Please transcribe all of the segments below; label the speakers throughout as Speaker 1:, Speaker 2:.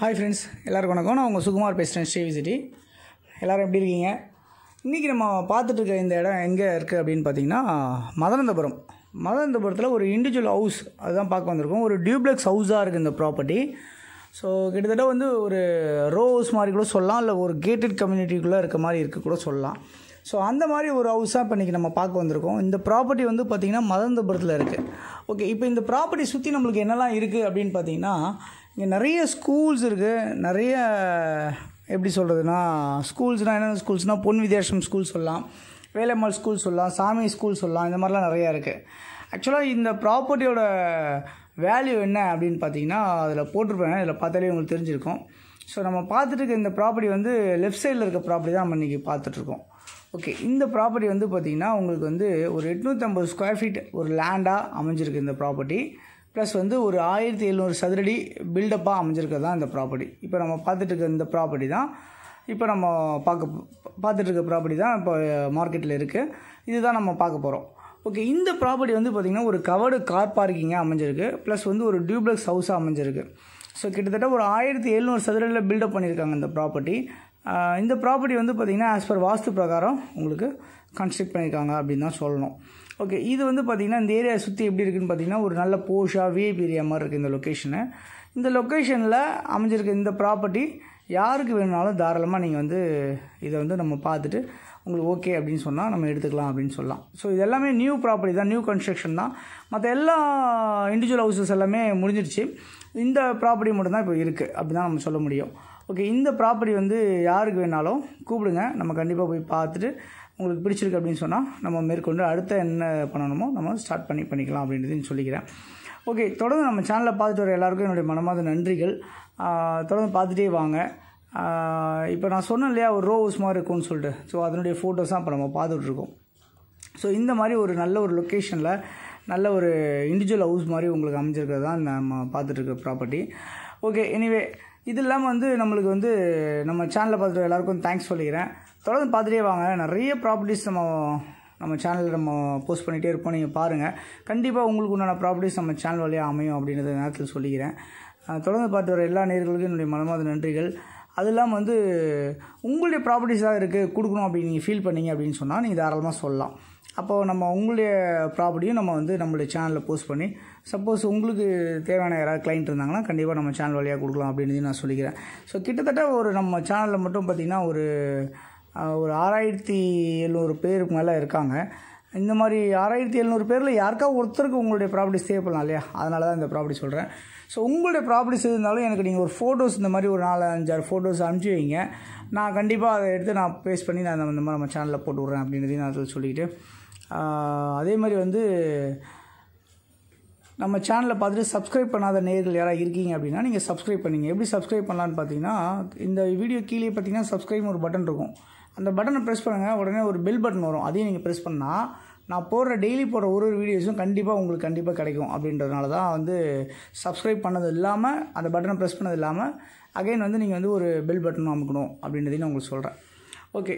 Speaker 1: hi friends எல்லோரும் வணக்கம் நான் உங்கள் சுகுமார் பேசுகிறேன் ஸ்ரீ விசிட்டி எல்லோரும் எப்படி இருக்கீங்க இன்றைக்கி நம்ம பார்த்துட்ருக்க இந்த இடம் எங்கே இருக்குது அப்படின்னு பார்த்தீங்கன்னா மதனந்தபுரம் மதனந்தபுரத்தில் ஒரு இண்டிவிஜுவல் ஹவுஸ் அதுதான் பார்க்க வந்திருக்கோம் ஒரு டியூப்ளெக்ஸ் ஹவுஸாக இருக்குது இந்த ப்ராப்பர்ட்டி ஸோ கிட்டத்தட்ட வந்து ஒரு ரோ ஹவுஸ் மாதிரி கூட சொல்லலாம் இல்லை ஒரு கேட்டட் கம்யூனிட்டிக்குள்ளே இருக்க மாதிரி இருக்க கூட சொல்லலாம் ஸோ அந்த மாதிரி ஒரு ஹவுஸாக இப்போ இன்றைக்கி நம்ம பார்க்க வந்திருக்கோம் இந்த ப்ராப்பர்ட்டி வந்து பார்த்திங்கன்னா மதந்தபுரத்தில் இருக்குது ஓகே இப்போ இந்த ப்ராப்பர்ட்டி சுற்றி நம்மளுக்கு என்னெல்லாம் இருக்குது அப்படின்னு பார்த்தீங்கன்னா இங்கே நிறைய ஸ்கூல்ஸ் இருக்குது நிறைய எப்படி சொல்கிறதுனா ஸ்கூல்ஸ்னால் என்னென்ன ஸ்கூல்ஸ்னால் பொன் வித்யாசம் ஸ்கூல் சொல்லலாம் வேலம்மாள் ஸ்கூல் சொல்லலாம் சாமி ஸ்கூல் சொல்லலாம் இந்த மாதிரிலாம் நிறையா இருக்குது ஆக்சுவலாக இந்த ப்ராப்பர்ட்டியோட வேல்யூ என்ன அப்படின்னு பார்த்தீங்கன்னா அதில் போட்டிருப்பேன் இதில் பார்த்தாலே உங்களுக்கு தெரிஞ்சிருக்கும் ஸோ நம்ம பார்த்துட்டு இருக்க இந்த ப்ராப்பர்ட்டி வந்து லெஃப்ட் சைடில் இருக்க ப்ராப்பர்ட்டி தான் நம்ம இன்றைக்கி பார்த்துட்ருக்கோம் ஓகே இந்த ப்ராப்பர்ட்டி வந்து பார்த்திங்கன்னா உங்களுக்கு வந்து ஒரு எட்நூற்றம்பது ஸ்கொயர் ஃபீட் ஒரு லேண்டாக அமைஞ்சிருக்கு இந்த ப்ராப்பர்ட்டி ப்ளஸ் வந்து ஒரு ஆயிரத்தி எழுநூறு சதுரடி பில்டப்பாக அமைஞ்சிருக்கிறது தான் இந்த ப்ராப்பர்ட்டி இப்போ நம்ம பார்த்துட்டு இருக்க இந்த ப்ராப்பர்ட்டி தான் இப்போ நம்ம பார்க்க பார்த்துட்டு இருக்க ப்ராப்பர்ட்டி தான் இப்போ மார்க்கெட்டில் இருக்குது இதுதான் நம்ம பார்க்க போகிறோம் ஓகே இந்த ப்ராப்பர்ட்டி வந்து பார்த்திங்கன்னா ஒரு கவர்டு கார் பார்க்கிங்காக அமைஞ்சிருக்கு ப்ளஸ் வந்து ஒரு டியூப்ளெக்ஸ் ஹவுஸாக அமைஞ்சிருக்கு ஸோ கிட்டத்தட்ட ஒரு ஆயிரத்தி எழுநூறு சதுரடியில் பில்டப் பண்ணியிருக்காங்க இந்த ப்ராப்பர்ட்டி இந்த ப்ராப்பர்ட்டி வந்து பார்த்திங்கன்னா ஆஸ் பர் வாஸ்து பிரகாரம் உங்களுக்கு கன்ஸ்ட்ரக்ட் பண்ணியிருக்காங்க அப்படின்னு தான் சொல்லணும் ஓகே இது வந்து பார்த்திங்கன்னா இந்த ஏரியா சுற்றி எப்படி இருக்குதுன்னு பார்த்தீங்கன்னா ஒரு நல்ல போஷாக விஐபி ஏரியா மாதிரி இருக்குது இந்த லொக்கேஷனு இந்த லொக்கேஷனில் அமைஞ்சிருக்க இந்த ப்ராப்பர்ட்டி யாருக்கு வேணுனாலும் தாராளமாக நீங்கள் வந்து இதை வந்து நம்ம பார்த்துட்டு உங்களுக்கு ஓகே அப்படின்னு சொன்னால் நம்ம எடுத்துக்கலாம் அப்படின்னு சொல்லலாம் ஸோ இது எல்லாமே நியூ ப்ராப்பர்ட்டி தான் நியூ கன்ஸ்ட்ரக்ஷன் தான் மற்ற எல்லா இண்டிவிஜுவல் ஹவுசஸ் எல்லாமே முடிஞ்சிருச்சு இந்த ப்ராப்பர்ட்டி மட்டும்தான் இப்போ இருக்குது அப்படி தான் நம்ம சொல்ல முடியும் ஓகே இந்த ப்ராப்பர்ட்டி வந்து யாருக்கு வேணாலும் கூப்பிடுங்க நம்ம கண்டிப்பாக போய் பார்த்துட்டு உங்களுக்கு பிடிச்சிருக்கு அப்படின்னு சொன்னால் நம்ம மேற்கொண்டு அடுத்த என்ன பண்ணணுமோ நம்ம ஸ்டார்ட் பண்ணி பண்ணிக்கலாம் அப்படின்றது சொல்லிக்கிறேன் ஓகே தொடர்ந்து நம்ம சேனலில் பார்த்துட்டு வர எல்லாருக்கும் என்னுடைய மனமாத நன்றிகள் தொடர்ந்து பார்த்துட்டே வாங்க இப்போ நான் சொன்னேன் இல்லையா ஒரு ரோ ஹவுஸ் மாதிரி இருக்கும்னு சொல்லிட்டு ஸோ அதனுடைய ஃபோட்டோஸ் தான் இப்போ நம்ம பார்த்துட்ருக்கோம் ஸோ இந்த மாதிரி ஒரு நல்ல ஒரு லொக்கேஷனில் நல்ல ஒரு இண்டிவிஜுவல் ஹவுஸ் மாதிரி உங்களுக்கு அமைஞ்சிருக்கிறது தான் நம்ம பார்த்துட்ருக்க ப்ராப்பர்ட்டி ஓகே எனிவே இது இல்லாமல் வந்து நம்மளுக்கு வந்து நம்ம சேனலில் பார்த்துட்டு எல்லாருக்கும் தேங்க்ஸ் சொல்லிக்கிறேன் தொடர்ந்து பார்த்துட்டே வாங்க நிறைய ப்ராப்பர்ட்டிஸ் நம்ம நம்ம சேனலில் நம்ம போஸ்ட் பண்ணிகிட்டே இருப்போம் நீங்கள் பாருங்கள் கண்டிப்பாக உங்களுக்கு உண்டான ப்ராப்பர்ட்டிஸ் நம்ம சேனல் வழியாக அமையும் அப்படின்றத நேரத்தில் சொல்லிக்கிறேன் தொடர்ந்து பார்த்து வர எல்லா நேர்களுக்கும் என்னுடைய மனமாத நன்றிகள் அது இல்லாமல் வந்து உங்களுடைய ப்ராப்பர்ட்டிஸாக இருக்குது கொடுக்கணும் அப்படின்னு நீங்கள் ஃபீல் பண்ணீங்க அப்படின்னு சொன்னால் நீங்கள் தாராளமாக சொல்லலாம் அப்போது நம்ம உங்களுடைய ப்ராப்பர்ட்டியும் நம்ம வந்து நம்மளுடைய சேனலில் போஸ்ட் பண்ணி சப்போஸ் உங்களுக்கு தேவையான யாராவது கிளைண்ட் இருந்தாங்கன்னா கண்டிப்பாக நம்ம சேனல் வழியாக கொடுக்கலாம் அப்படின்னு நான் சொல்லிக்கிறேன் ஸோ கிட்டத்தட்ட ஒரு நம்ம சேனலில் மட்டும் பார்த்திங்கன்னா ஒரு ஒரு ஆறாயிரத்தி எழுநூறு பேருக்கு மேலே இருக்காங்க இந்த மாதிரி ஆறாயிரத்தி எழுநூறு பேரில் யாருக்கா ஒருத்தருக்கு உங்களுடைய ப்ராப்பர்ட்டி சேவ் பண்ணலாம் இல்லையா அதனால தான் இந்த ப்ராப்பர்ட்டி சொல்கிறேன் ஸோ உங்களுடைய ப்ராப்பர்ட்டிஸ் இருந்தாலும் எனக்கு நீங்கள் ஒரு ஃபோட்டோஸ் இந்த மாதிரி ஒரு நாலு அஞ்சாறு ஃபோட்டோஸ் அனுப்பிச்சி வைங்க நான் கண்டிப்பாக அதை எடுத்து நான் பேஸ்ட் பண்ணி நான் இந்த மாதிரி நம்ம சேனலில் போட்டு விட்றேன் அப்படின்றதையும் நான் சொல்லிக்கிட்டு அதே மாதிரி வந்து நம்ம சேனலை பார்த்துட்டு சப்ஸ்கிரைப் பண்ணாத நேர்கள் யாராக இருக்கீங்க அப்படின்னா நீங்கள் சப்ஸ்கிரைப் பண்ணிங்க எப்படி சப்ஸ்கிரைப் பண்ணலான்னு பார்த்தீங்கன்னா இந்த வீடியோ கீழே பார்த்தீங்கன்னா சப்ஸ்கிரைப் ஒரு பட்டன் இருக்கும் அந்த பட்டனை ப்ரெஸ் பண்ணுங்கள் உடனே ஒரு பில் பட்டன் வரும் அதையும் நீங்கள் ப்ரெஸ் பண்ணால் நான் போடுற டெய்லி போடுற ஒரு ஒரு வீடியோஸும் கண்டிப்பாக உங்களுக்கு கண்டிப்பாக கிடைக்கும் அப்படின்றதுனால தான் வந்து சப்ஸ்கிரைப் பண்ணது இல்லாமல் அந்த பட்டனை ப்ரெஸ் பண்ணது இல்லாமல் அகைன் வந்து நீங்கள் வந்து ஒரு பெல் பட்டன் அமுக்கணும் அப்படின்றதையும் நான் உங்களுக்கு சொல்கிறேன் ஓகே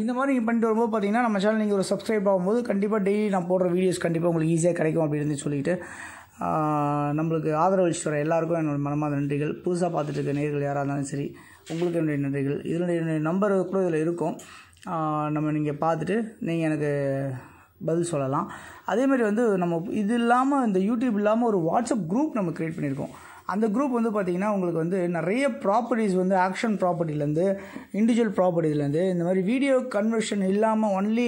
Speaker 1: இந்த மாதிரி நீங்கள் பண்ணிட்டு வரும்போது பார்த்தீங்கன்னா நம்ம சேனல் நீங்கள் ஒரு சப்ஸ்கிரைப் ஆகும்போது கண்டிப்பாக டெய்லி நான் போடுற வீடியோஸ் கண்டிப்பாக உங்களுக்கு ஈஸியாக கிடைக்கும் அப்படின்னு சொல்லிட்டு நம்மளுக்கு ஆதரவளிச்சு வர எல்லாருக்கும் என்னோடய மனமாத நன்றிகள் புதுசாக பார்த்துட்டு இருக்க நேர்கள் யாராக இருந்தாலும் சரி உங்களுக்கு என்னுடைய நன்றிகள் இதனுடைய என்னுடைய நம்பர் கூட இதில் இருக்கும் நம்ம நீங்கள் பார்த்துட்டு நீங்கள் எனக்கு பதில் சொல்லலாம் அதேமாதிரி வந்து நம்ம இது இல்லாமல் இந்த யூடியூப் இல்லாமல் ஒரு வாட்ஸ்அப் குரூப் நம்ம க்ரியேட் பண்ணியிருக்கோம் அந்த குரூப் வந்து பார்த்திங்கன்னா உங்களுக்கு வந்து நிறைய ப்ராப்பர்ட்டிஸ் வந்து ஆக்ஷன் ப்ராப்பர்ட்டிலேருந்து இண்டிவிஜுவல் ப்ராப்பர்ட்டிலேருந்து இந்த மாதிரி வீடியோ கன்வர்ஷன் இல்லாமல் ஒன்லி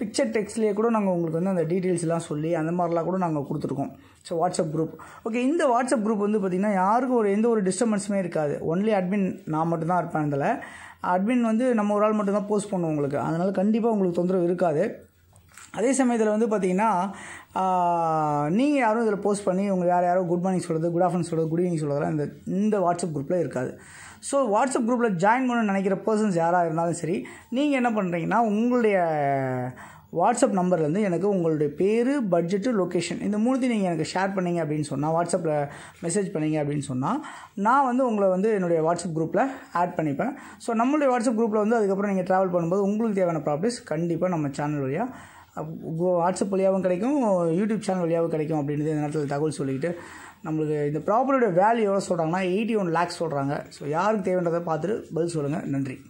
Speaker 1: பிக்சர் டெக்ஸ்ட்லேயே கூட நாங்கள் உங்களுக்கு வந்து அந்த டீட்டெயில்ஸ்லாம் சொல்லி அந்த மாதிரிலாம் கூட நாங்கள் கொடுத்துருக்கோம் ஸோ வாட்ஸ்அப் குரூப் ஓகே இந்த வாட்ஸ்அப் குரூப் வந்து பார்த்திங்கன்னா யாருக்கும் ஒரு எந்த ஒரு டிஸ்டர்பன்ஸுமே இருக்காது ஒன்லி அட்மின் நான் மட்டும்தான் இருப்பேன் அதில் அட்மின் வந்து நம்ம ஒரு ஆள் மட்டும்தான் போஸ்ட் பண்ணுவோம் உங்களுக்கு அதனால் கண்டிப்பாக உங்களுக்கு தொந்தரவு இருக்காது அதே சமயத்தில் வந்து பார்த்திங்கன்னா நீங்கள் யாரும் இதில் போஸ்ட் பண்ணி உங்கள் யார் யாரோ குட் மார்னிங் சொல்கிறது குட் ஆஃப்டர்நூன் சொல்கிறது குட் ஈவினிங் சொல்கிறதுலாம் இந்த இந்த வாட்ஸ்அப் குரூப்பில் இருக்காது ஸோ வாட்ஸ்அப் குரூப்பில் ஜாயின் பண்ண நினைக்கிற பர்சன்ஸ் யாராக இருந்தாலும் சரி நீங்கள் என்ன பண்ணுறீங்கன்னா உங்களுடைய வாட்ஸ்அப் நம்பர்லேருந்து எனக்கு உங்களுடைய பேர் பட்ஜெட்டு லொக்கேஷன் இந்த மூணுத்தையும் நீங்கள் எனக்கு ஷேர் பண்ணிங்க அப்படின்னு சொன்னால் வாட்ஸ்அப்பில் மெசேஜ் பண்ணிங்க அப்படின்னு சொன்னால் நான் வந்து உங்களை வந்து என்னுடைய வாட்ஸ்அப் குரூப்பில் ஆட் பண்ணிப்பேன் ஸோ நம்மளுடைய வாட்ஸ்அப் குரூப்பில் வந்து அதுக்கப்புறம் நீங்கள் ட்ராவல் பண்ணும்போது உங்களுக்கு தேவையான ப்ராப்ளம்ஸ் கண்டிப்பாக நம்ம சேனல் வழியாக வாட்ஸ்அப் வழியாகவும் கிடைக்கும் யூடியூப் சேனல் வழியாகவும் கிடைக்கும் அப்படின்றது இந்த நேரத்தில் தகவல் சொல்லிக்கிட்டு நம்மளுக்கு இந்த ப்ராப்பர்ட்டியோட வேல்யூ எவ்வளோ சொல்கிறாங்கன்னா எயிட்டி ஒன் லேக்ஸ் சொல்கிறாங்க ஸோ யாருக்கு தேவைன்றதை பார்த்துட்டு பதில் சொல்லுங்கள் நன்றி